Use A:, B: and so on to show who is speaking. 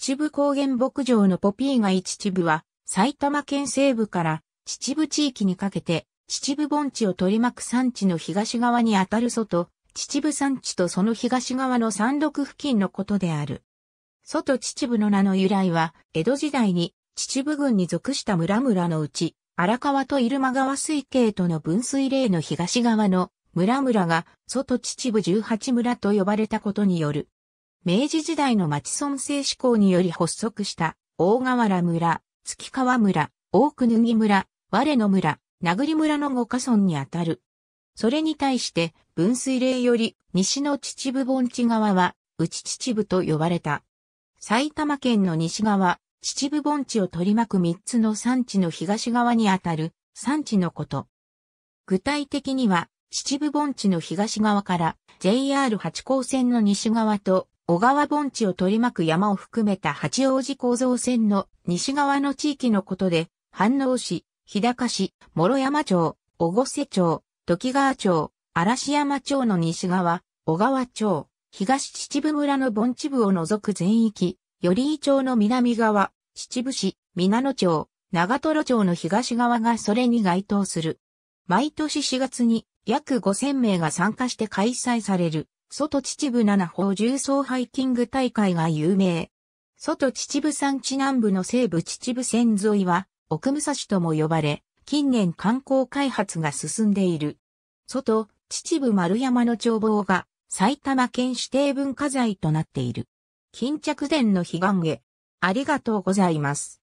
A: 秩父高原牧場のポピーイ秩父は、埼玉県西
B: 部から秩父地域にかけて、秩父盆地を取り巻く山地の東側にあたる外、秩父山地とその東側の山麓付近のことである。外秩父の名の由来は、江戸時代に秩父郡に属した村々のうち、荒川と入間川水系との分水嶺の東側の村々が外秩父18村と呼ばれたことによる明治時代の町村制志向により発足した大河原村、月川村、大久木村、我の村、名栗村の5カ村にあたる。それに対して分水嶺より西の秩父盆地側は内秩父と呼ばれた。埼玉県の西側、秩父盆地を取り巻く3つの産地の東側にあたる産地のこと。具体的には秩父盆地の東側から JR 八高線の西側と小川盆地を取り巻く山を含めた八王子構造線の西側の地域のことで、飯能市、日高市、諸山町、小瀬町、時川町、嵐山町の西側、小川町、東秩父村の盆地部を除く全域、寄居町の南側、秩父市、皆野町、長瀞町の東側がそれに該当する。毎年4月に約5000名が参加して開催される外秩父七宝重曹ハイキング大会が有名。外秩父山地南部の西部秩父線沿いは、奥武蔵とも呼ばれ、近年観光開発が進んでいる。外、秩父丸山の眺望が、埼玉県指定文化財となっている。巾着
A: 殿の悲願へ。ありがとうございます。